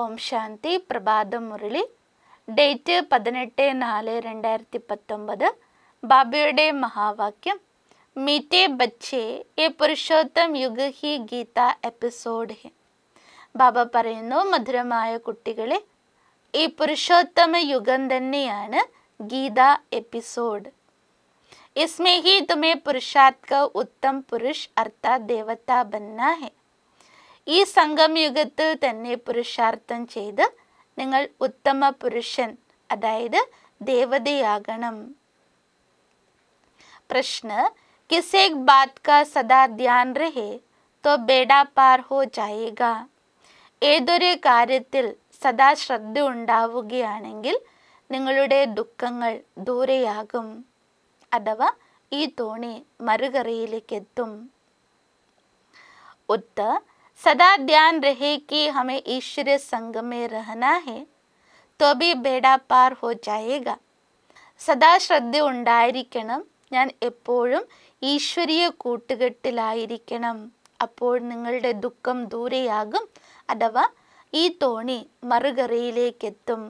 ഓം ശാന്തി പ്രഭാത മുരളി ഡേറ്റ് പതിനെട്ട് നാല് രണ്ടായിരത്തി പത്തൊമ്പത് ബാബയുടെ മഹാവാക്യം മീറ്റെ ബച്ചേ എ പുരുഷോത്തം യുഗ് ഹി ഗീത എപ്പിസോഡ് ഹെ ബാബ പറയുന്നു മധുരമായ കുട്ടികളെ ഈ പുരുഷോത്തമ യുഗം തന്നെയാണ് ഗീത എപ്പിസോഡ് ഇസ്മേ ഹി തുമേ പുരുഷാത്ക ഉത്തം പുരുഷ് അർത്ഥാ ദേവത ബന്ന ഹെ ഈ യുഗത്തിൽ തന്നെ പുരുഷാർത്ഥം ചെയ്ത് നിങ്ങൾ ഉത്തമ പുരുഷൻ അതായത് ദേവതയാകണം പ്രശ്ന കിസേക് बात का सदा ध्यान रहे तो बेड़ा पार हो जाएगा ഏതൊരു കാര്യത്തിൽ സദാ ശ്രദ്ധ ഉണ്ടാവുകയാണെങ്കിൽ നിങ്ങളുടെ ദുഃഖങ്ങൾ ദൂരെയാകും അഥവാ ഈ തോണി മറുകറിയിലേക്കെത്തും ഉത്ത सदा ध्यान रहे कि हमें ईश्वर संग में रहना है तो भी बेड़ा पार हो जाएगा സദാ ശ്രദ്ധ ഉണ്ടായിരിക്കണം ഞാൻ എപ്പോഴും ഈശ്വരീയ കൂട്ടുകെട്ടിലായിരിക്കണം അപ്പോൾ നിങ്ങളുടെ ദുഃഖം ദൂരെയാകും അഥവാ ഈ തോണി മറുകരയിലേക്കെത്തും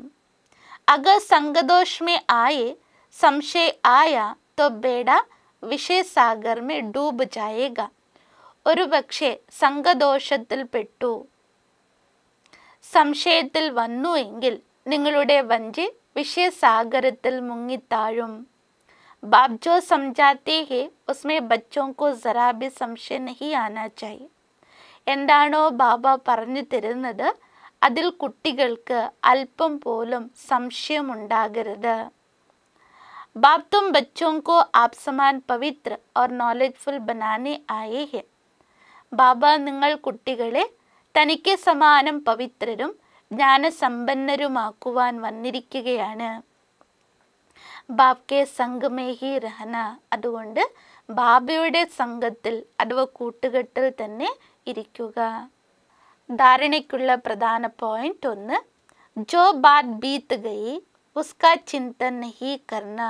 അഗ സംഗദോഷ്മേ ആയേ സംശയ ആയ തൊ ബേഡ വിഷയസാഗർ മേ ഡൂബ് ജായേഗ ഒരുപക്ഷെ സംഘദോഷത്തിൽപ്പെട്ടു സംശയത്തിൽ വന്നു എങ്കിൽ നിങ്ങളുടെ വഞ്ചി വിഷയസാഗരത്തിൽ മുങ്ങിത്താഴും बाप जो समझाते ഉസ്മേ उसमें बच्चों को ज़रा भी സംശയം नहीं ആനാ ചായി എന്താണോ ബാബ പറഞ്ഞു തരുന്നത് അതിൽ കുട്ടികൾക്ക് അല്പം പോലും സംശയമുണ്ടാകരുത് ബാപ് തും ബച്ചോം കോ ആപ് പവിത്ര ഓർ നോളജ്ഫുൾ ബനാനെ ആയേ ഹെ ബാബ നിങ്ങൾ കുട്ടികളെ തനിക്ക് സമാനം പവിത്രരും ജ്ഞാനസമ്പന്നരുമാക്കുവാൻ വന്നിരിക്കുകയാണ് ബാബ്കെ സംഘമേഹി രഹന അതുകൊണ്ട് ബാബയുടെ സംഘത്തിൽ അഥവാ കൂട്ടുകെട്ടിൽ തന്നെ ഇരിക്കുക ധാരണയ്ക്കുള്ള പ്രധാന പോയിന്റ് ഒന്ന് ജോ ബാത് ബീത്ത് ഗൈ ഉസ്ക ചിന്തൻ ഹി കർണ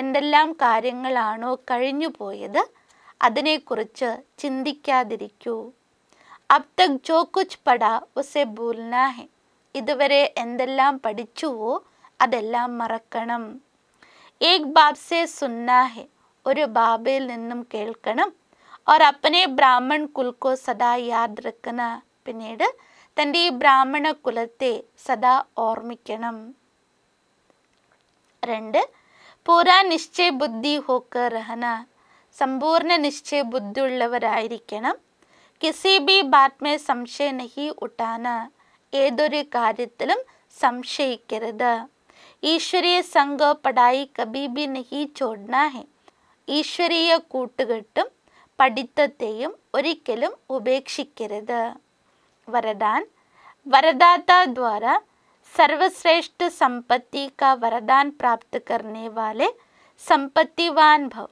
എന്തെല്ലാം കാര്യങ്ങളാണോ കഴിഞ്ഞു പോയത് അതിനെക്കുറിച്ച് ചിന്തിക്കാതിരിക്കൂ അബ് തക് ജോ കുച്ച് പട ഉസെ ഭൂൽനാ ഹെ ഇതുവരെ എന്തെല്ലാം പഠിച്ചുവോ അതെല്ലാം മറക്കണം ഏക് ബാബ്സെ സുന്നാ ഹെ ഒരു ബാബയിൽ നിന്നും കേൾക്കണം ഓർ അപ്പനെ ബ്രാഹ്മൺ കുൽക്കോ സദാ യാദ് റക്കന പിന്നീട് തൻ്റെ ഈ ബ്രാഹ്മണ കുലത്തെ സദാ ഓർമ്മിക്കണം രണ്ട് പൂരാ നിശ്ചയ ബുദ്ധി ഹോക്ക് റഹന संपूर्ण निश्चय बुद्धर किसी भी बात में संशय नहीं उठाना ऐसी क्यों संशय ईश्वरीय संग पढ़ाई कभी भी नहीं छोड़ना है ईश्वरीय कूट पढ़ते उपेक्षिक वरदान वरदाता द्वारा सर्वश्रेष्ठ संपत्ति का वरदान प्राप्त करने वाले संपत्तिवान भव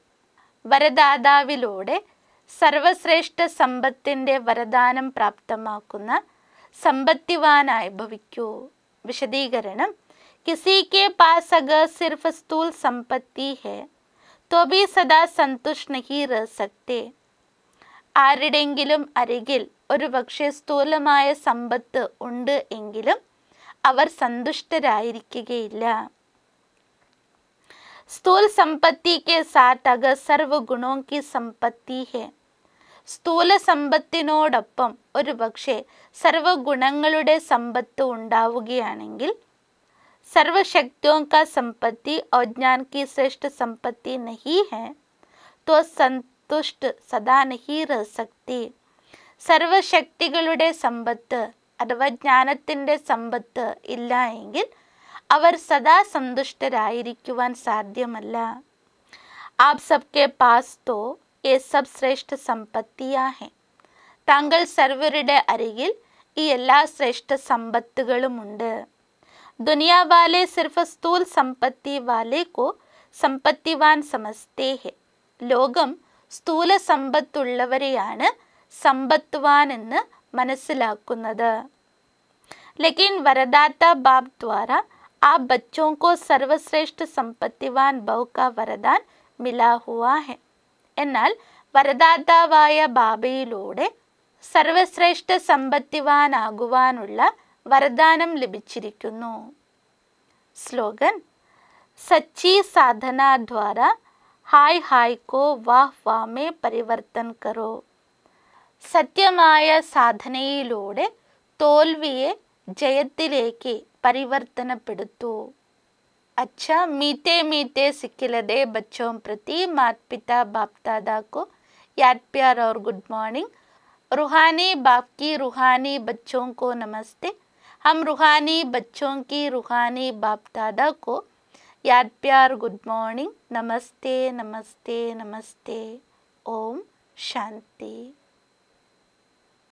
വരദാതാവിലൂടെ സർവശ്രേഷ്ഠ സമ്പത്തിൻ്റെ വരദാനം പ്രാപ്തമാക്കുന്ന സമ്പത്തിവാനായി ഭവിക്കൂ വിശദീകരണം किसी के पास अगर सिर्फ स्थूल संपत्ति है तो സദാ സന്തുഷ്ണഹി റസക്തേ ആരുടെങ്കിലും അരികിൽ ഒരു പക്ഷേ സ്ഥൂലമായ സമ്പത്ത് ഉണ്ട് എങ്കിലും അവർ സന്തുഷ്ടരായിരിക്കുകയില്ല स्थूल संपत्ति के साथ अगर സർവ്വഗുണവും की संपत्ति है സ്ഥൂല സമ്പത്തിനോടൊപ്പം ഒരു പക്ഷേ സർവഗുണങ്ങളുടെ സമ്പത്ത് ഉണ്ടാവുകയാണെങ്കിൽ സർവശക്തിയോं का संपत्ति और ज्ञान की श्रेष्ठ संपत्ति नहीं है तो संतुष्ट सदा नहीं रह सकती സർവശക്തികളുടെ സമ്പത്ത് അഥവാ ജ്ഞാനത്തിൻ്റെ സമ്പത്ത് ഇല്ല എങ്കിൽ അവർ സദാ സന്തുഷ്ടരായിരിക്കുവാൻ സാധ്യമല്ല ആപ് സബ്കെ പാസ് തോ എ സബ് ശ്രേഷ്ഠ സമ്പത്തിയാ താങ്കൾ സർവരുടെ അരികിൽ ഈ എല്ലാ ശ്രേഷ്ഠ സമ്പത്തുകളുമുണ്ട് ദുനിയാ വാലെ സിർഫ് സ്ഥൂൽ സമ്പത്തി വാലെ കോ സമ്പത്തിവാൻ സമസ്തേഹെ ലോകം സ്ഥൂല സമ്പത്തുള്ളവരെയാണ് സമ്പത്വാൻ എന്ന് മനസ്സിലാക്കുന്നത് ലക്കിൻ വരദാത്ത ബാബ് ദ്വാരാ आप बच्चों को सर्वश्रेष्ठ संपत्तिवान बहु का वरदान मिला हुआ है वरदाता बाबे सर्वश्रेष्ठ संपत्तिवान आगुन वरदान लिखो स्लोग सच्ची साधना द्वारा हाय हाय को वाह वाह में परिवर्तन करो सत्य साधन तोलविये जयती ಪರಿವರ್ತನಪಡಿತು ಅಚ್ಚ ಮೀತೆ ಮೀತೆ ಸಿಕ್ಕಿಲ್ಲದೆ ಬಚ್ಚೋಂ ಪ್ರತಿ ಮಾತ್ ಪಿತಾ ಬಾಪ್ को याद प्यार और गुड मॉर्निंग रूहानी बाप की रूहानी बच्चों को नमस्ते हम रूहानी बच्चों की रूहानी बाप दादा को याद प्यार गुड मॉर्निंग नमस्ते नमस्ते नमस्ते ओम शांति